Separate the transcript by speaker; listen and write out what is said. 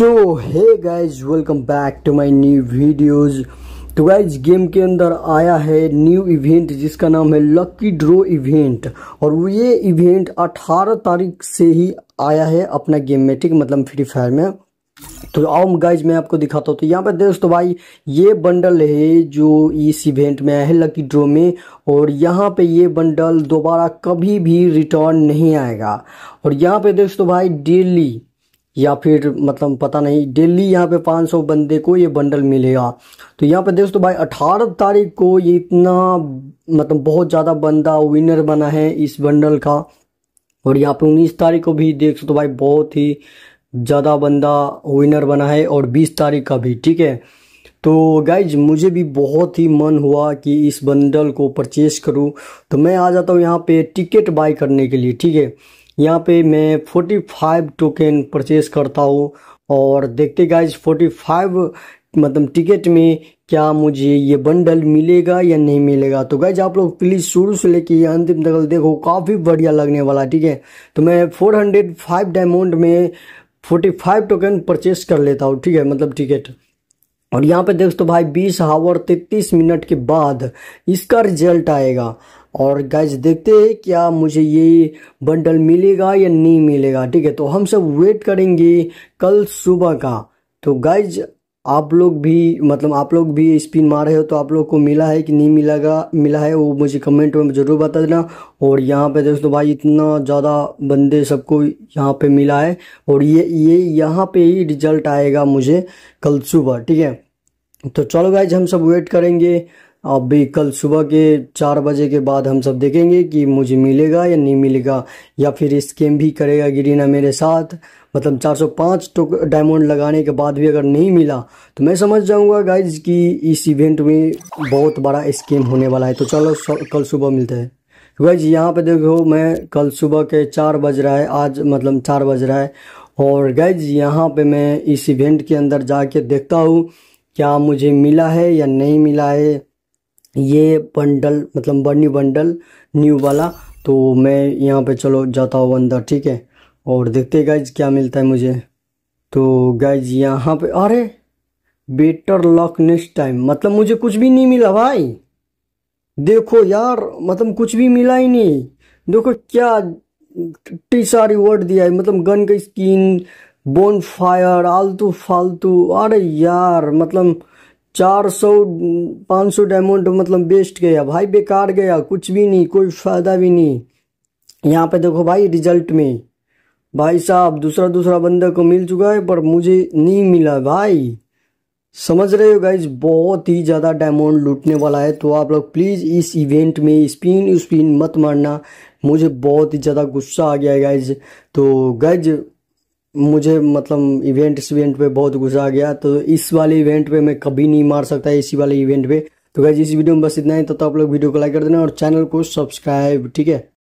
Speaker 1: सो है guys welcome back to my new videos तो guys game के अंदर आया है न्यू इवेंट जिसका नाम है लकी ड्रो इवेंट और ये इवेंट 18 तारीख से ही आया है अपना गेम में ठीक मतलब फ्री फायर में तो आओ गाइज मैं आपको दिखाता हूँ तो यहाँ पे दोस्तों भाई ये बंडल है जो इस इवेंट में आया है लकी ड्रो में और यहाँ पे ये बंडल दोबारा कभी भी रिटर्न नहीं आएगा और यहाँ पे दोस्तों भाई डेली या फिर मतलब पता नहीं डेली यहाँ पे 500 बंदे को ये बंडल मिलेगा तो यहाँ पे दोस्तों भाई 18 तारीख को ये इतना मतलब बहुत ज़्यादा बंदा विनर बना है इस बंडल का और यहाँ पे 19 तारीख को भी देख सकते भाई बहुत ही ज़्यादा बंदा विनर बना है और 20 तारीख का भी ठीक है तो गाइज मुझे भी बहुत ही मन हुआ कि इस बंडल को परचेस करूँ तो मैं आ जाता हूँ यहाँ पे टिकट बाय करने के लिए ठीक है यहाँ पे मैं 45 टोकन परचेज करता हूँ और देखते गाइज 45 मतलब टिकट में क्या मुझे ये बंडल मिलेगा या नहीं मिलेगा तो गाइज आप लोग प्लीज़ शुरू से लेके ये अंतिम तक देखो काफ़ी बढ़िया लगने वाला ठीक है तो मैं 405 डायमंड में 45 टोकन परचेस कर लेता हूँ ठीक है मतलब टिकट और यहाँ पे देख तो भाई 20 हावर 33 मिनट के बाद इसका रिजल्ट आएगा और गाइज देखते हैं क्या मुझे ये बंडल मिलेगा या नहीं मिलेगा ठीक है तो हम सब वेट करेंगे कल सुबह का तो गाइज आप लोग भी मतलब आप लोग भी स्पिन मार रहे हो तो आप लोग को मिला है कि नहीं मिलागा मिला है वो मुझे कमेंट में ज़रूर बता देना और यहाँ पे दोस्तों भाई इतना ज़्यादा बंदे सबको यहाँ पे मिला है और ये ये यहाँ पे ही रिजल्ट आएगा मुझे कल सुबह ठीक है तो चलो गाइज हम सब वेट करेंगे अभी कल सुबह के चार बजे के बाद हम सब देखेंगे कि मुझे मिलेगा या नहीं मिलेगा या फिर स्केम भी करेगा गिरीना मेरे साथ मतलब 405 टो डायमंड लगाने के बाद भी अगर नहीं मिला तो मैं समझ जाऊंगा गाइज कि इस इवेंट में बहुत बड़ा स्केम होने वाला है तो चलो कल सुबह मिलते हैं गाइज तो यहाँ पे देखो मैं कल सुबह के चार बज रहा है आज मतलब चार बज रहा है और गाइज यहाँ पे मैं इस इवेंट के अंदर जाके देखता हूँ क्या मुझे मिला है या नहीं मिला है ये बंडल मतलब बर्नी बंडल न्यू वाला तो मैं यहाँ पे चलो जाता हूँ अंदर ठीक है और देखते गाइज क्या मिलता है मुझे तो गाइज यहाँ पे अरे बेटर लक नेक्स्ट टाइम मतलब मुझे कुछ भी नहीं मिला भाई देखो यार मतलब कुछ भी मिला ही नहीं देखो क्या टी सारी वर्ड दिया है मतलब गन का स्किन बोन फायर आलतू फालतू अरे यार मतलब चार सौ पाँच सौ डायमंड मतलब बेस्ट गया भाई बेकार गया कुछ भी नहीं कोई फायदा भी नहीं यहाँ पे देखो भाई रिजल्ट में भाई साहब दूसरा दूसरा बंदा को मिल चुका है पर मुझे नहीं मिला भाई समझ रहे हो गाइज बहुत ही ज़्यादा डायमंड लूटने वाला है तो आप लोग प्लीज़ इस इवेंट में स्पिन स्पिन मत मारना मुझे बहुत ही ज़्यादा गुस्सा आ गया है गाइज तो गाइज मुझे मतलब इवेंट इवेंट पे बहुत गुस्सा आ गया तो इस वाले इवेंट पे मैं कभी नहीं मार सकता इसी वाले इवेंट पे तो गैस इस वीडियो में बस इतना ही तो, तो आप लोग वीडियो को लाइक कर देना और चैनल को सब्सक्राइब ठीक है